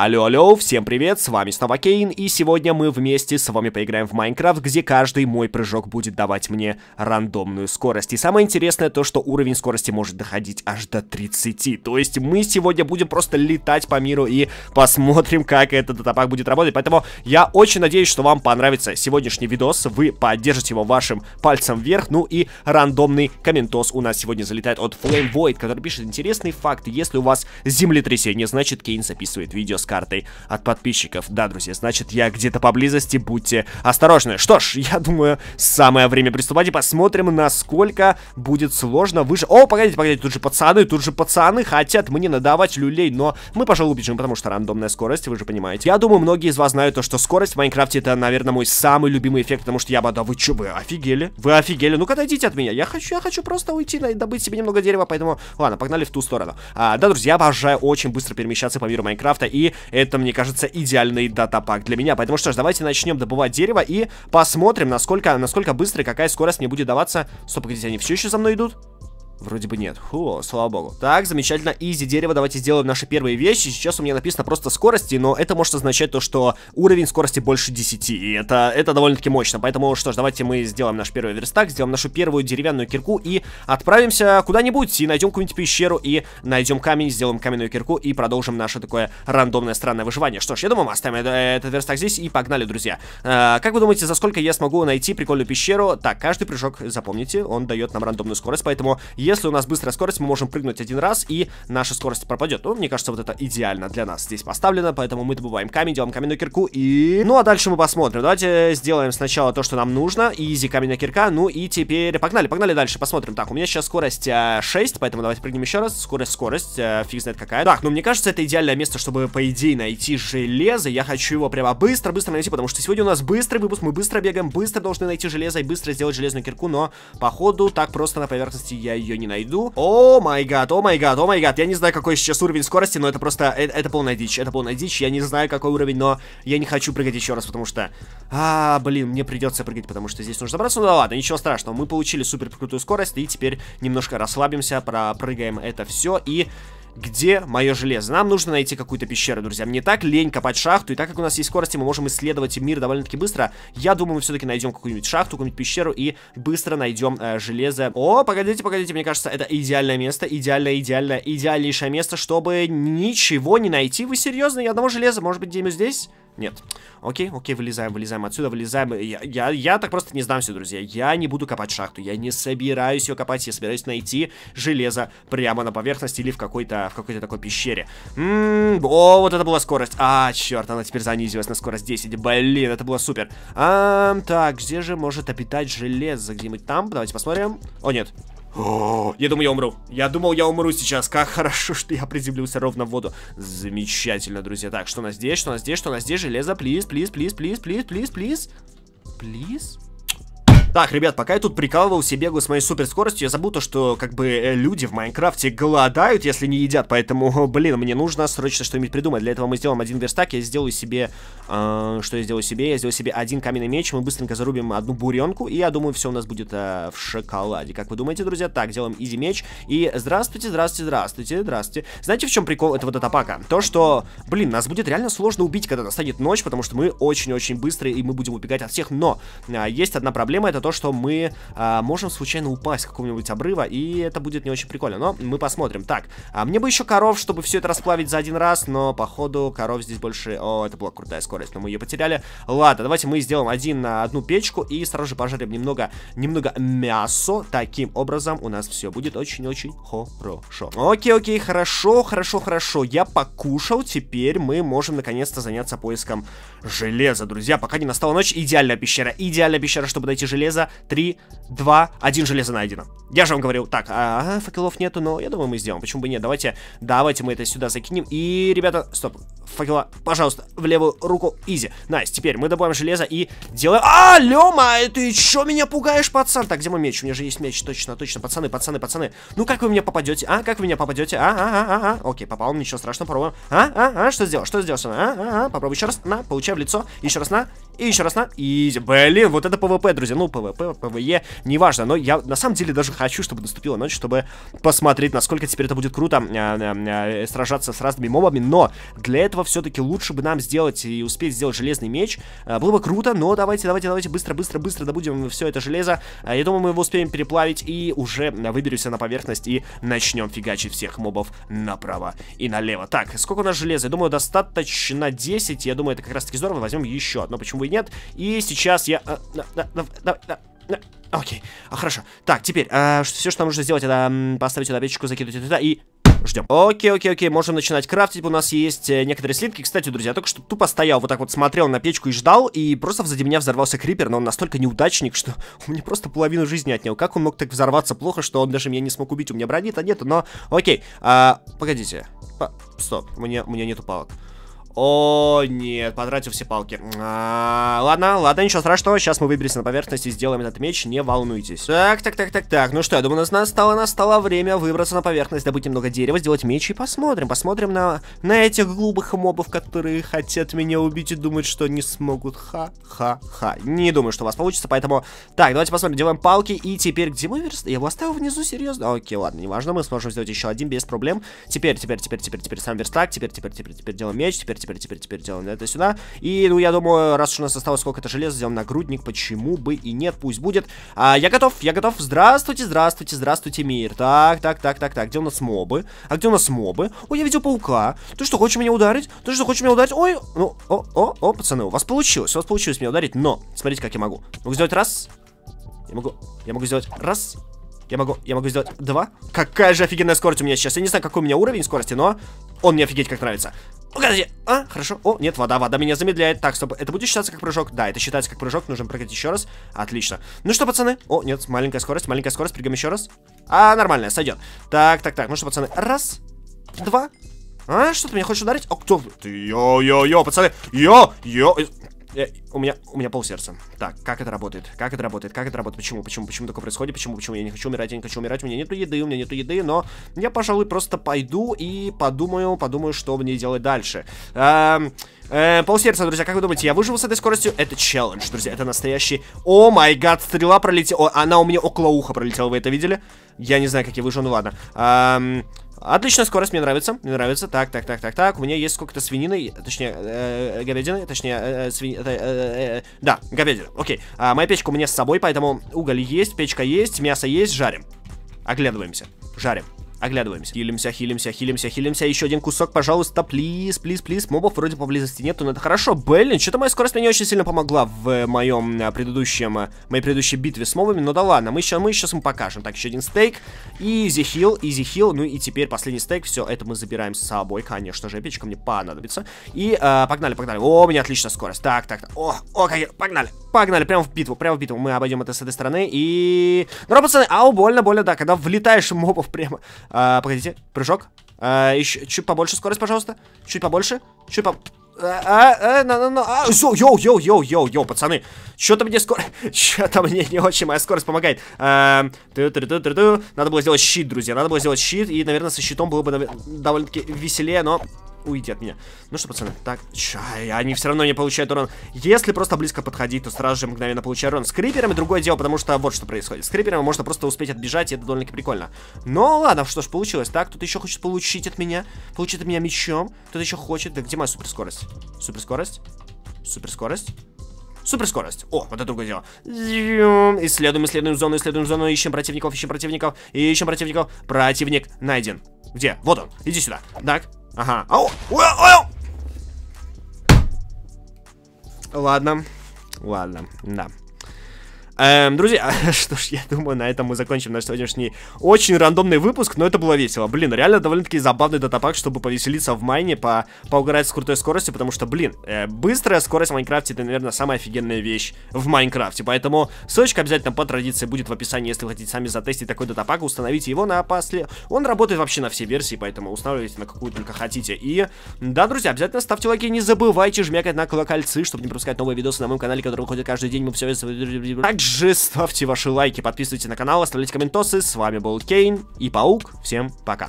Алло, алло, всем привет, с вами снова Кейн, и сегодня мы вместе с вами поиграем в Майнкрафт, где каждый мой прыжок будет давать мне рандомную скорость. И самое интересное то, что уровень скорости может доходить аж до 30, то есть мы сегодня будем просто летать по миру и посмотрим, как этот датапак будет работать. Поэтому я очень надеюсь, что вам понравится сегодняшний видос, вы поддержите его вашим пальцем вверх, ну и рандомный комментос у нас сегодня залетает от Flame Void, который пишет интересный факт, если у вас землетрясение, значит Кейн записывает видео с картой от подписчиков. Да, друзья, значит, я где-то поблизости, будьте осторожны. Что ж, я думаю, самое время приступать и посмотрим, насколько будет сложно выше... О, погодите, погодите, тут же пацаны, тут же пацаны хотят мне надавать люлей, но мы, пожалуй, убежим, потому что рандомная скорость, вы же понимаете. Я думаю, многие из вас знают то, что скорость в Майнкрафте это, наверное, мой самый любимый эффект, потому что я бы... Да вы чё, вы офигели? Вы офигели? Ну-ка, отойдите от меня. Я хочу, я хочу просто уйти добыть себе немного дерева, поэтому... Ладно, погнали в ту сторону. А, да, друзья, я обожаю очень быстро перемещаться по миру Майнкрафта и это, мне кажется, идеальный датапак для меня. Поэтому что ж, давайте начнем добывать дерево и посмотрим, насколько, насколько быстро и какая скорость мне будет даваться. Стоп, погодите, они все еще за мной идут? Вроде бы нет. Фу, слава богу. Так, замечательно. Изи дерево. Давайте сделаем наши первые вещи. Сейчас у меня написано просто скорости, но это может означать то, что уровень скорости больше 10. И это, это довольно-таки мощно. Поэтому, что ж, давайте мы сделаем наш первый верстак, сделаем нашу первую деревянную кирку и отправимся куда-нибудь. И найдем какую-нибудь пещеру, и найдем камень, сделаем каменную кирку и продолжим наше такое рандомное странное выживание. Что ж, я думаю, мы оставим этот верстак здесь и погнали, друзья. А, как вы думаете, за сколько я смогу найти прикольную пещеру? Так, каждый прыжок, запомните, он дает нам рандомную скорость, поэтому если у нас быстрая скорость, мы можем прыгнуть один раз, и наша скорость пропадет. Ну, мне кажется, вот это идеально для нас здесь поставлено, поэтому мы добываем камень, делаем каменную кирку, и... Ну, а дальше мы посмотрим. Давайте сделаем сначала то, что нам нужно. Изи, каменная кирка. Ну, и теперь погнали, погнали дальше, посмотрим. Так, у меня сейчас скорость э, 6, поэтому давайте прыгнем еще раз. Скорость, скорость, э, фиг знает какая. Так, ну, мне кажется, это идеальное место, чтобы, по идее, найти железо. Я хочу его прямо быстро-быстро найти, потому что сегодня у нас быстрый выпуск, мы быстро бегаем, быстро должны найти железо и быстро сделать железную кирку, но, походу, так просто на поверхности я ее не найду. О май гад, о май гад, о май гад. Я не знаю, какой сейчас уровень скорости, но это просто... Это, это полная дичь, это полная дичь. Я не знаю, какой уровень, но я не хочу прыгать еще раз, потому что... А, блин, мне придется прыгать, потому что здесь нужно забраться. Ну да ладно, ничего страшного. Мы получили супер крутую скорость, и теперь немножко расслабимся, пропрыгаем это все и... Где мое железо? Нам нужно найти какую-то пещеру, друзья. Мне так лень копать шахту, и так как у нас есть скорости, мы можем исследовать мир довольно-таки быстро. Я думаю, мы все-таки найдем какую-нибудь шахту, какую-нибудь пещеру и быстро найдем э, железо. О, погодите, погодите, мне кажется, это идеальное место, идеальное, идеальное, идеальнейшее место, чтобы ничего не найти. Вы серьезно? Ни одного железа, может быть, где-нибудь здесь? Нет. Окей, окей, вылезаем, вылезаем отсюда, вылезаем. Я, я, я так просто не знам все, друзья. Я не буду копать шахту, я не собираюсь ее копать, я собираюсь найти железо прямо на поверхности или в какой-то в какой-то такой пещере. М м-м, о, вот это была скорость. А, черт, она теперь занизилась на скорость 10. Блин, это было супер. А, так, где же может обитать железо? Где-нибудь там? Давайте посмотрим. О, нет. О, я думаю, я умру. Я думал, я умру сейчас. Как хорошо, что я приземлился ровно в воду. Замечательно, друзья. Так, что у нас здесь, что у нас здесь, что у нас здесь? Железо, плиз, плиз, плиз, плиз, плиз, плиз, плиз. Плиз? Так, ребят, пока я тут прикалывался, бегаю с моей суперскоростью, я забыл то, что как бы э, люди в Майнкрафте голодают, если не едят, поэтому, блин, мне нужно срочно что-нибудь придумать. Для этого мы сделаем один верстак, я сделаю себе... Э, что я сделаю себе? Я сделаю себе один каменный меч, мы быстренько зарубим одну буренку, и я думаю, все у нас будет э, в шоколаде. Как вы думаете, друзья? Так, делаем изи меч, и здравствуйте, здравствуйте, здравствуйте, здравствуйте. Знаете, в чем прикол этого датапака? То, что, блин, нас будет реально сложно убить, когда настанет ночь, потому что мы очень-очень быстрые, и мы будем убегать от всех, но э, есть одна проблема, это то, то, что мы а, можем случайно упасть с какого-нибудь обрыва, и это будет не очень прикольно. Но мы посмотрим. Так, а мне бы еще коров, чтобы все это расплавить за один раз, но походу коров здесь больше... О, это была крутая скорость, но мы ее потеряли. Ладно, давайте мы сделаем один на одну печку и сразу же пожарим немного, немного мясо. Таким образом у нас все будет очень-очень хорошо. Окей, окей, хорошо, хорошо, хорошо. Я покушал, теперь мы можем наконец-то заняться поиском железа, друзья. Пока не настала ночь, идеальная пещера, идеальная пещера, чтобы найти железо железо, 3, 2, 1 железо найдено. Я же вам говорил, так, ага, факелов нету, но я думаю, мы сделаем. Почему бы нет? Давайте, давайте мы это сюда закинем. И, ребята, стоп, факела, пожалуйста, в левую руку, изи. Найс, теперь мы добавим железо и делаем... А, Лёма, ты чё меня пугаешь, пацан? Так, где мой меч? У меня же есть меч, точно, точно. Пацаны, пацаны, пацаны. Ну, как вы меня попадете? А, как вы меня попадете? А, а, а, а, а. Окей, попал, ничего страшного, попробуем. А, а, а, что сделал? Что сделал? А, а, а, попробуй еще раз. На, получай в лицо. Еще раз на. И еще раз на. Изи. Блин, вот это ПВП, друзья. Ну, ПВП, ПВЕ, неважно. Но я на самом деле даже хочу, чтобы наступила ночь, чтобы посмотреть, насколько теперь это будет круто а, а, а, сражаться с разными мобами. Но для этого все-таки лучше бы нам сделать и успеть сделать железный меч. было бы круто, но давайте, давайте, давайте быстро, быстро, быстро добудем все это железо. я думаю, мы его успеем переплавить и уже выберемся на поверхность и начнем фигачить всех мобов направо и налево. Так, сколько у нас железа? Я думаю, достаточно 10. Я думаю, это как раз таки здорово. Возьмем еще одно, почему и нет. И сейчас я... Э, а, да, да, да, Окей, а, хорошо. Так, теперь, а, э, все, что нам нужно сделать, это поставить сюда печку, закинуть туда и ждем. Окей, окей, окей, можем начинать крафтить. У нас есть э, некоторые слитки. Кстати, друзья, только что тупо стоял, вот так вот смотрел на печку и ждал, и просто взади меня взорвался крипер, но он настолько неудачник, что у меня просто половину жизни отнял. Как он мог так взорваться плохо, что он даже меня не смог убить? У меня брони-то нету, но окей. А, погодите. По... Стоп, у меня, у меня нету палок. О, нет, потратил все палки. А, ладно, ладно, ничего страшного. Сейчас мы выберемся на поверхность и сделаем этот меч, не волнуйтесь. Так, так, так, так, так. Ну что, я думаю, у нас настало, настало время выбраться на поверхность, добыть немного дерева, сделать меч и посмотрим. Посмотрим на, на этих глубоких мобов, которые хотят меня убить и думают, что не смогут. Ха-ха-ха. Не думаю, что у вас получится, поэтому... Так, давайте посмотрим. Делаем палки. И теперь где мы верст? Я его оставил внизу, серьезно? Окей, ладно, неважно. Мы сможем сделать еще один без проблем. Теперь, теперь, теперь, теперь, теперь сам верстак. Теперь, теперь, теперь, теперь делаем меч. Теперь, теперь теперь, теперь, теперь делаем это сюда. И, ну, я думаю, раз уж у нас осталось сколько-то железа, сделаем нагрудник, почему бы и нет, пусть будет. А, я готов, я готов. Здравствуйте, здравствуйте, здравствуйте, мир. Так, так, так, так, так, где у нас мобы? А где у нас мобы? Ой, я видел паука. Ты что, хочешь меня ударить? Ты что, хочешь меня ударить? Ой, ну, о, о, о, пацаны, у вас получилось, у вас получилось меня ударить, но, смотрите, как я могу. Могу сделать раз, я могу, я могу сделать раз, я могу, я могу сделать два. Какая же офигенная скорость у меня сейчас. Я не знаю, какой у меня уровень скорости, но он мне офигеть как нравится угадайте, а, хорошо. О, нет, вода, вода меня замедляет. Так, чтобы, это будет считаться как прыжок? Да, это считается как прыжок, нужно прыгать еще раз. Отлично. Ну что, пацаны? О, нет, маленькая скорость, маленькая скорость, прыгаем еще раз. А, нормальная, сойдет. Так, так, так, ну что, пацаны, раз, два, а, что ты меня хочешь ударить? А кто? йо-йо-йо, пацаны. Йо, йо. Я, э, у меня, у меня пол сердца. Так, как это работает? Как это работает? Как это работает? Почему? Почему? Почему такое происходит? Почему? Почему? Я не хочу умирать, я не хочу умирать. У меня нету еды, у меня нету еды, но я, пожалуй, просто пойду и подумаю, подумаю, что мне делать дальше. Эм... Э, пол сердца, друзья, как вы думаете, я выживу с этой скоростью? Это челлендж, друзья, это настоящий... О май гад, стрела пролетела... Она у меня около уха пролетела, вы это видели? Я не знаю, как я выжил, ну ладно. Эм... Отличная скорость, мне нравится, мне нравится. Так, так, так, так, так. У меня есть сколько-то свинины, точнее, э, э говядины, точнее, э, э свин... Э, э, э, э, да, говядина, окей. А, моя печка у меня с собой, поэтому уголь есть, печка есть, мясо есть, жарим. Оглядываемся, жарим. Оглядываемся. Хилимся, хилимся, хилимся, хилимся. Еще один кусок, пожалуйста. Плиз, плиз, плиз. Мобов вроде поблизости нету, но это хорошо. Блин, что-то моя скорость мне не очень сильно помогла в э, моем э, предыдущем, э, моей предыдущей битве с мобами. Но ну да ладно, мы сейчас, мы сейчас им покажем. Так, еще один стейк. Изи хил, изи хил. Ну и теперь последний стейк. Все, это мы забираем с собой, конечно же. Печка мне понадобится. И э, погнали, погнали. О, у меня отличная скорость. Так, так, так. О, о, как я... Погнали. Погнали, прямо в битву, прямо в битву. Мы обойдем это с этой стороны и... Ну, пацаны, ау, больно, больно, да. Когда влетаешь мобов прямо а, погодите, прыжок. А, еще, чуть побольше скорость, пожалуйста. Чуть побольше. Чуть по... А, а, а на, на, на, йоу, а, йоу, йоу, йоу, йоу, йоу, пацаны. Что-то мне скорость... Что-то мне не очень моя скорость помогает. А, ту -ту -ту -ту -ту. Надо было сделать щит, друзья. Надо было сделать щит. И, наверное, со щитом было бы довольно-таки веселее, но уйди от меня. Ну что, пацаны, так, чай, они все равно не получают урон. Если просто близко подходить, то сразу же мгновенно получаю урон. С криперами другое дело, потому что вот что происходит. С криперами можно просто успеть отбежать, и это довольно-таки прикольно. Но ладно, что ж, получилось. Так, кто-то еще хочет получить от меня, получит от меня мечом. Кто-то еще хочет, да где моя суперскорость? Суперскорость? Суперскорость? Суперскорость. О, вот это другое дело. Исследуем, исследуем зону, исследуем зону, ищем противников, ищем противников, ищем противников. Противник найден. Где? Вот он. Иди сюда. Так, Ага. Ау! Ау! Ау! Ладно. Ладно, да. Эм, друзья, что ж, я думаю, на этом мы закончим наш сегодняшний очень рандомный выпуск, но это было весело. Блин, реально довольно-таки забавный датапак, чтобы повеселиться в майне, по поугарать с крутой скоростью, потому что, блин, э, быстрая скорость в Майнкрафте это, наверное, самая офигенная вещь в Майнкрафте. Поэтому ссылочка обязательно по традиции будет в описании, если вы хотите сами затестить такой датапак, установите его на опасле. Он работает вообще на все версии, поэтому устанавливайте на какую только хотите. И да, друзья, обязательно ставьте лайки, не забывайте жмякать на колокольцы, чтобы не пропускать новые видосы на моем канале, который выходит каждый день. Мы все также же ставьте ваши лайки, подписывайтесь на канал, оставляйте комментосы. С вами был Кейн и Паук. Всем пока.